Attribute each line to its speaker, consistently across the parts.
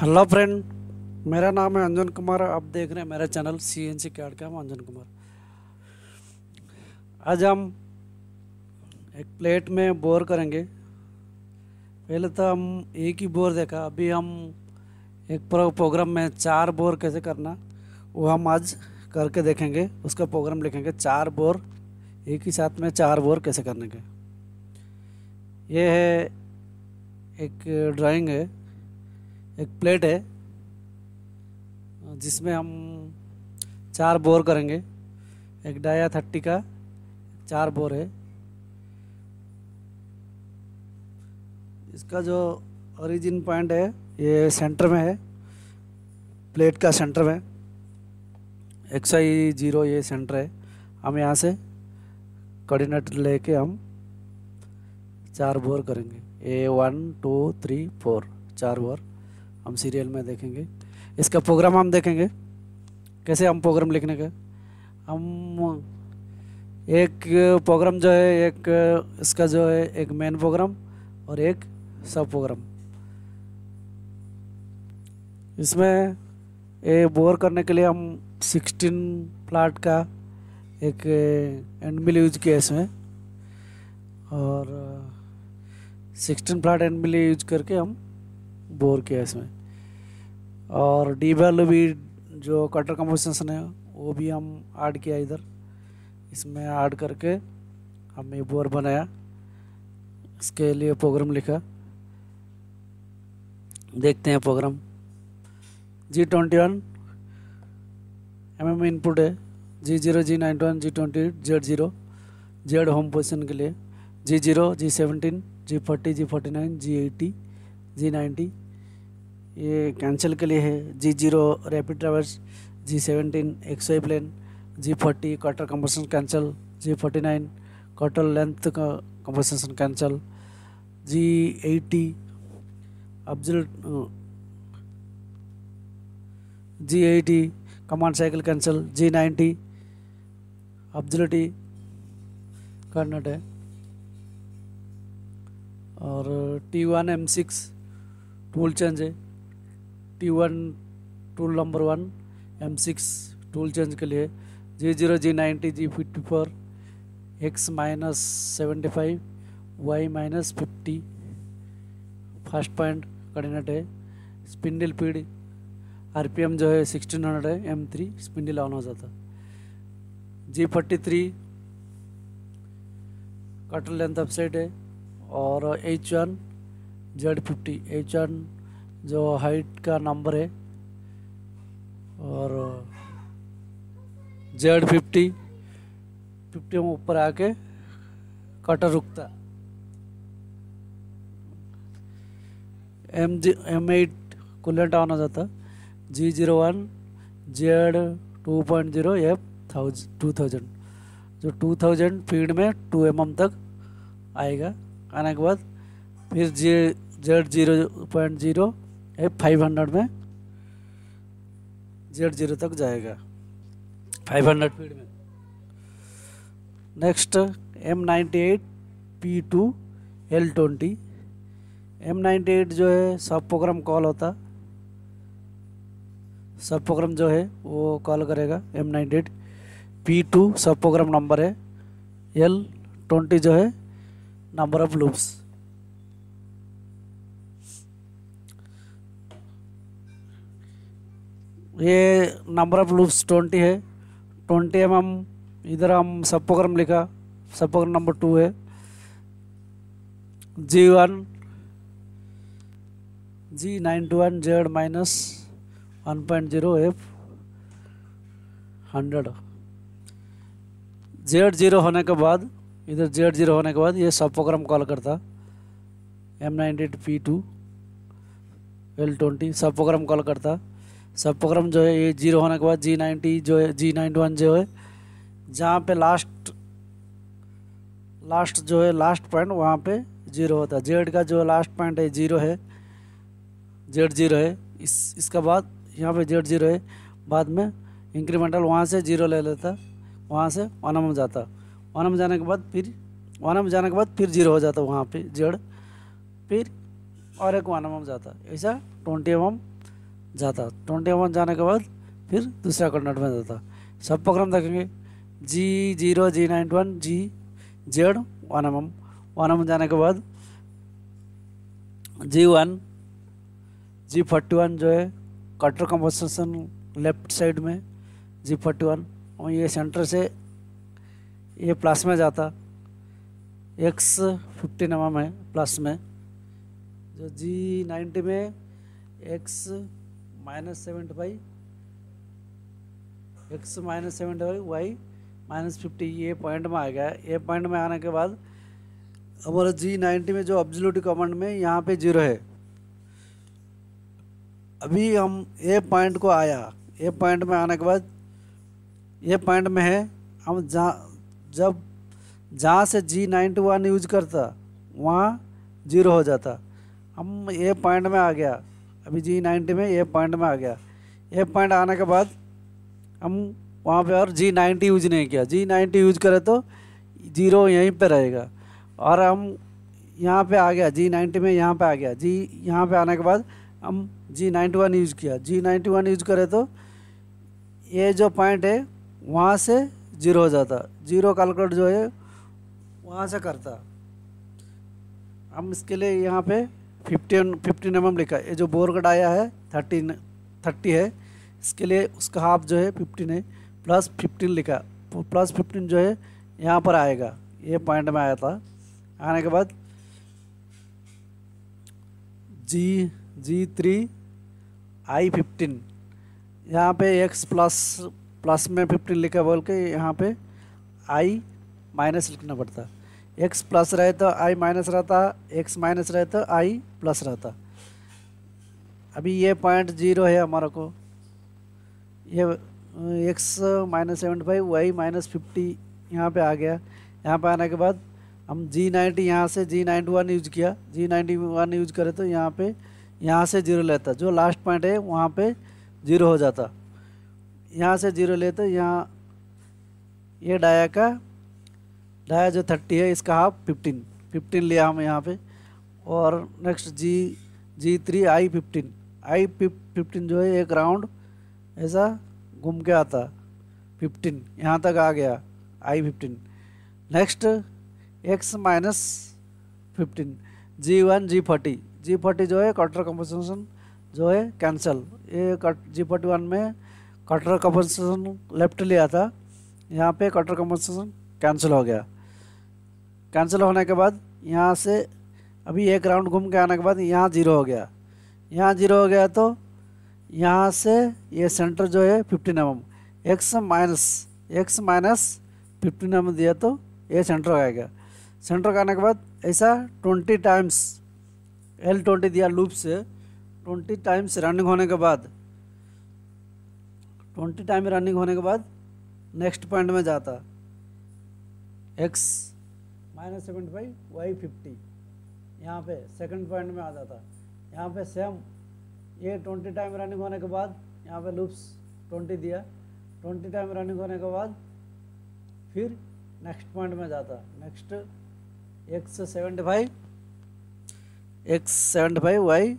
Speaker 1: hello friend मेरा नाम है अंजन कुमार आप देख रहे हैं मेरा channel C N C CAD का अंजन कुमार आज हम एक प्लेट में बोर करेंगे पहले तो हम एक ही बोर देखा अभी हम एक प्रोग्राम में चार बोर कैसे करना वो हम आज करके देखेंगे उसका प्रोग्राम लिखेंगे चार बोर एक ही साथ में चार बोर कैसे करने के ये है एक ड्राइंग है एक प्लेट है जिसमें हम चार बोर करेंगे एक डाया थर्टी का चार बोर है इसका जो ओरिजिन पॉइंट है ये सेंटर में है प्लेट का सेंटर में एक सौ जीरो ये सेंटर है हम यहाँ से कोऑर्डिनेट लेके हम चार बोर करेंगे A one two three four चार बोर हम सीरियल में देखेंगे इसका प्रोग्राम हम देखेंगे कैसे हम प्रोग्राम लिखने का हम एक प्रोग्राम जो है एक इसका जो है एक मेन प्रोग्राम और एक सब प्रोग्राम इसमें ये बोर करने के लिए हम 16 प्लाट का एक एंड मिल यूज किया इसमें और 16 प्लाट एंड मिल यूज करके हम बोर किया इसमें और डी बेल भी जो कटर कंपोजिशन है वो भी हम ऐड किया इधर इसमें ऐड करके हमने बोर बनाया इसके लिए प्रोग्राम लिखा देखते हैं program G twenty one M M input है G zero G nine one G twenty Z zero Z home position के लिए G zero G seventeen G forty G forty nine G eighty G ninety ये cancel के लिए है G zero rapid travels G seventeen XY plane G forty quarter compensation cancel G forty nine quarter length का compensation cancel G eighty अब्जल G AT command cycle cancel G ninety अब्जलिटी कर्नट है और T one M six tool change है T one tool number one M six tool change के लिए G zero G ninety G fifty four X minus seventy five Y minus fifty first point coordinate है spindle speed R P M जो है sixteen hundred है M three spindle on हो जाता G forty three cutter length side है और H one Z fifty H N जो height का नंबर है और जेड फिफ्टी फिफ्टी में ऊपर आके कटर रुकता M G M eight coolant on हो जाता G zero one Z two point zero F थाउज टू थाउजेंड जो टू थाउजेंड फीड में टू एम तक आएगा आने के बाद फिर J Z zero point zero F five hundred में जेड जीरो तक जाएगा फाइव हंड्रेड फीट में next M ninety eight P two L twenty M ninety eight जो है सब प्रोग्राम कॉल होता सब प्रोग्राम जो है वो कॉल करेगा M ninety eight P two sub program number है एल ट्वेंटी जो है नंबर ऑफ लूप्स ये नंबर ऑफ लूप्स ट्वेंटी है ट्वेंटी एम हम इधर हम सब प्रोग्राम लिखा सब प्रोग्राम नंबर टू है G one G nine two one Z minus one point zero F hundred Z zero होने के बाद इधर जेड जीरो होने के बाद ये सब प्रोग्राम कॉल करता M ninety eight P two L twenty sub program call करता सब प्रोग्राम जो है ये जीरो होने के बाद जी नाइन्टी जो है जी नाइन्टी वन जो है जहाँ पे लास्ट लास्ट जो है लास्ट पॉइंट वहाँ पे जीरो होता है जेड का जो लास्ट पॉइंट है जीरो है जेड जीरो है इस इसका बाद यहाँ पे जेड जीरो है बाद में इंक्रीमेंटल वहाँ से जीरो ले लेता वहाँ से वन एम जाता वन एम जाने के बाद फिर वन एम जाने के बाद फिर जीरो हो जाता वहाँ पर जेड फिर और एक वन एम जाता ऐसा ट्वेंटी एम जाता ट्वेंटी वन जाने के बाद फिर दूसरा कॉर्डिनेट में जाता सब प्रोग्राम देखेंगे G zero G nine one G Z one M M one M जाने के बाद G one G forty one जो है कटर कंपनसेशन लेफ्ट साइड में जी फोर्टी वन और ये सेंटर से ये प्लस में जाता एक्स फिफ्टीन एम एम है प्लस में जो जी नाइन्टी में X minus seventy five X minus seventy five Y minus fifty ये पॉइंट में आ गया ये पॉइंट में आने के बाद हमारा जी नाइन्टी में जो ऑब्जुलट कमांड में यहाँ पे जीरो है अभी हम ए पॉइंट को आया ए पॉइंट में आने के बाद ये पॉइंट में है हम जहाँ जब जहाँ से जी नाइन्टी वन यूज करता वहाँ जीरो हो जाता हम ए पॉइंट में आ गया अभी जी नाइन्टी में ये पॉइंट में आ गया ये पॉइंट आने के बाद हम वहाँ पे और जी नाइन्टी यूज नहीं किया जी नाइन्टी यूज करें तो जीरो यहीं पे रहेगा और हम यहाँ पे आ गया जी नाइन्टी में यहाँ पे आ गया जी यहाँ पे आने के बाद हम जी नाइन्टी वन यूज किया जी नाइन्टी वन यूज करें तो ये जो पॉइंट है वहाँ से जीरो हो जाता जीरो कैलकुलेट जो है वहाँ से करता हम इसके लिए यहाँ पे फिफ्टीन फिफ्टीन एम लिखा है ये जो बोर का आया है थर्टीन थर्टी है इसके लिए उसका हाफ जो है फिफ्टीन है प्लस फिफ्टीन लिखा प्लस फिफ्टीन जो है यहाँ पर आएगा ये पॉइंट में आया था आने के बाद जी जी थ्री आई फिफ्टीन यहाँ पे एक्स प्लस प्लस में फिफ्टीन लिखा बोल के यहाँ पे आई माइनस लिखना पड़ता एक्स प्लस रहे तो आई माइनस रहता एक्स माइनस रहे तो आई प्लस रहता अभी ये पॉइंट जीरो है हमारा को ये X minus seventy five Y minus fifty यहाँ पर आ गया यहाँ पर आने के बाद हम जी नाइन्टी यहाँ से जी नाइन्टी वन यूज किया जी नाइन्टी वन यूज करें तो यहाँ पे यहाँ से जीरो लेता जो लास्ट पॉइंट है वहाँ पे जीरो हो जाता यहाँ से जीरो लेते यहाँ ये डाया का डाया जो थर्टी है इसका हाफ फिफ्टीन फिफ्टीन लिया हम यहाँ पे और next G G three I fifteen I fifteen जो है एक राउंड ऐसा घूम के आता फिफ्टीन यहाँ तक आ गया I fifteen next X minus fifteen G one G forty G forty जो है कॉटर कंपनसेशन जो है कैंसल ये कट जी फोर्टी वन में कॉटर कंपनसेशन लेफ्ट लिया था यहाँ पे कॉटर कंपनसेशन कैंसिल हो गया कैंसिल होने के बाद यहाँ से अभी एक राउंड घूम के आने के बाद यहाँ ज़ीरो हो गया यहाँ ज़ीरो हो गया तो यहाँ से ये सेंटर जो है fifteen M X minus X minus fifteen M दिया तो ये सेंटर आएगा सेंटर का आने के बाद ऐसा ट्वेंटी टाइम्स एल ट्वेंटी दिया लूप से ट्वेंटी टाइम्स रनिंग होने के बाद ट्वेंटी टाइम रनिंग होने के बाद नेक्स्ट पॉइंट में जाता X minus seventy five Y fifty यहाँ पे सेकंड पॉइंट में आ जाता है यहाँ पे सेम ये ट्वेंटी टाइम रनिंग होने के बाद यहाँ पे लूप्स ट्वेंटी दिया ट्वेंटी टाइम रनिंग होने के बाद फिर नेक्स्ट पॉइंट में जाता next X seventy five X seventy five Y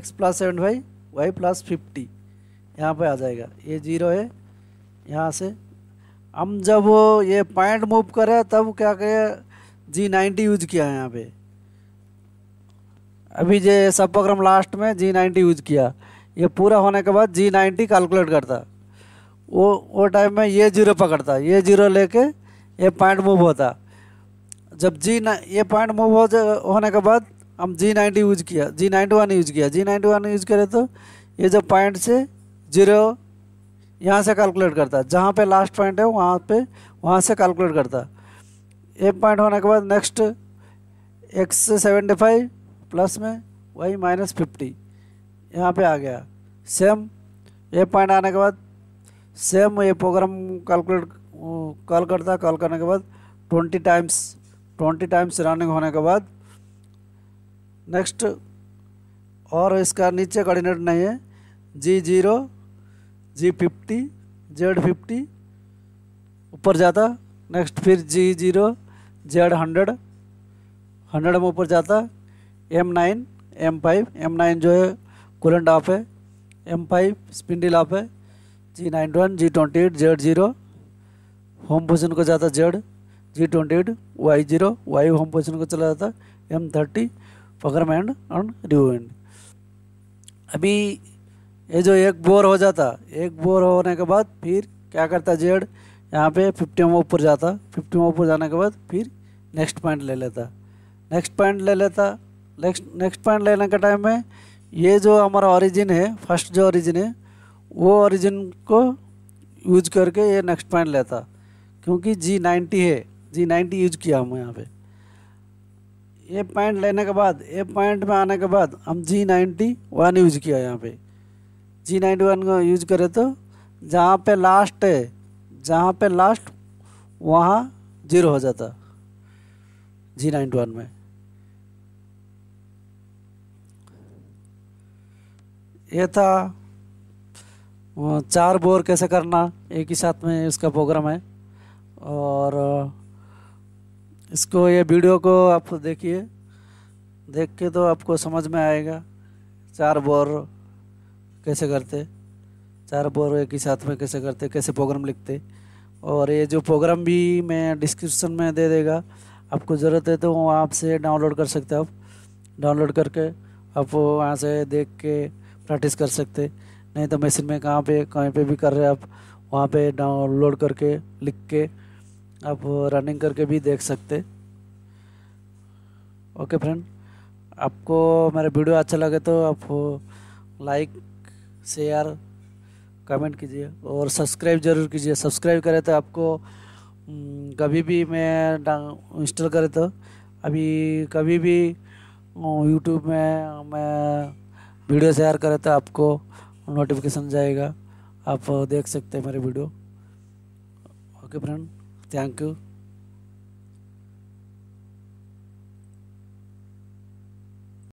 Speaker 1: X plus seventy five Y plus fifty यहाँ पर आ जाएगा ये जीरो है यहाँ से हम जब ये पॉइंट मूव करें तब क्या करें जी नाइन्टी यूज किया है यहाँ पे अभी जे सब प्रोग्राम लास्ट में जी नाइन्टी यूज किया ये पूरा होने के बाद जी नाइन्टी कैलकुलेट करता वो वो टाइम में ये जीरो पकड़ता ये जीरो लेके ये पॉइंट मूव होता जब जी ना ये पॉइंट मूव हो होने के बाद हम जी नाइन्टी यूज किया जी नाइन्टी वन यूज किया जी नाइन्टी वन यूज करे तो ये जो पॉइंट से जीरो यहाँ से कैलकुलेट करता है जहाँ पे लास्ट पॉइंट है वहाँ पे वहाँ से कैलकुलेट करता है एक पॉइंट होने के बाद next X seventy five plus में वही माइनस फिफ्टी यहाँ पे आ गया सेम ए पॉइंट आने के बाद सेम ये प्रोग्राम कैलकुलेट कॉल करता है कॉल करने के बाद twenty times twenty times running होने के बाद नेक्स्ट और इसका नीचे कॉर्डिनेट नहीं है G zero G fifty Z fifty ऊपर जाता नेक्स्ट फिर G zero Z hundred hundred में ऊपर जाता M nine M five M nine जो है कूलेंट ऑफ है एम फाइव स्पिंडल ऑफ है G nine one G twenty eight Z zero home position को जाता Z G twenty eight Y zero Y home position को चला जाता M thirty फकरम एंड एंड रिव्यू एंड अभी ये जो एक बोर हो जाता एक बोर होने के बाद फिर क्या करता जेड यहाँ पे फिफ्टी में ऊपर जाता फिफ्टी में ऊपर जाने के बाद फिर नेक्स्ट पॉइंट ले लेता नेक्स्ट पॉइंट ले लेता नेक्स्ट नेक्स्ट पॉइंट लेने के टाइम में ये जो हमारा ओरिजिन है फर्स्ट जो ओरिजिन है वो ओरिजिन को यूज करके ये नेक्स्ट पॉइंट लेता क्योंकि जी नाइन्टी है जी नाइन्टी यूज किया हम यहाँ पे ये पॉइंट लेने के बाद ये पॉइंट में आने के बाद हम जी नाइन्टी वन यूज किया यहाँ पे जी नाइन्टी वन को यूज करे तो जहाँ पे लास्ट है जहाँ पे लास्ट वहाँ जीरो हो जाता जी नाइन्टी वन में ये था चार बोर कैसे करना एक ही साथ में इसका प्रोग्राम है और इसको ये वीडियो को आप देखिए देख के तो आपको समझ में आएगा चार बोर कैसे करते चार बोर एक ही साथ में कैसे करते कैसे प्रोग्राम लिखते और ये जो प्रोग्राम भी मैं डिस्क्रिप्शन में दे देगा आपको ज़रूरत है तो वहाँ से डाउनलोड कर सकते आप डाउनलोड करके आप वहाँ से देख के प्रैक्टिस कर सकते नहीं तो मशीन में कहाँ पे कहीं पे भी कर रहे आप वहाँ पे डाउनलोड करके लिख के आप रनिंग करके भी देख सकते ओके फ्रेंड आपको मेरा वीडियो अच्छा लगे तो आप लाइक शेयर कमेंट कीजिए और सब्सक्राइब जरूर कीजिए सब्सक्राइब करें तो आपको हम्म, कभी भी मैं इंस्टॉल करें तो अभी कभी भी यूट्यूब में मैं वीडियो शेयर करे तो आपको नोटिफिकेशन जाएगा आप देख सकते हैं मेरे video okay friend thank you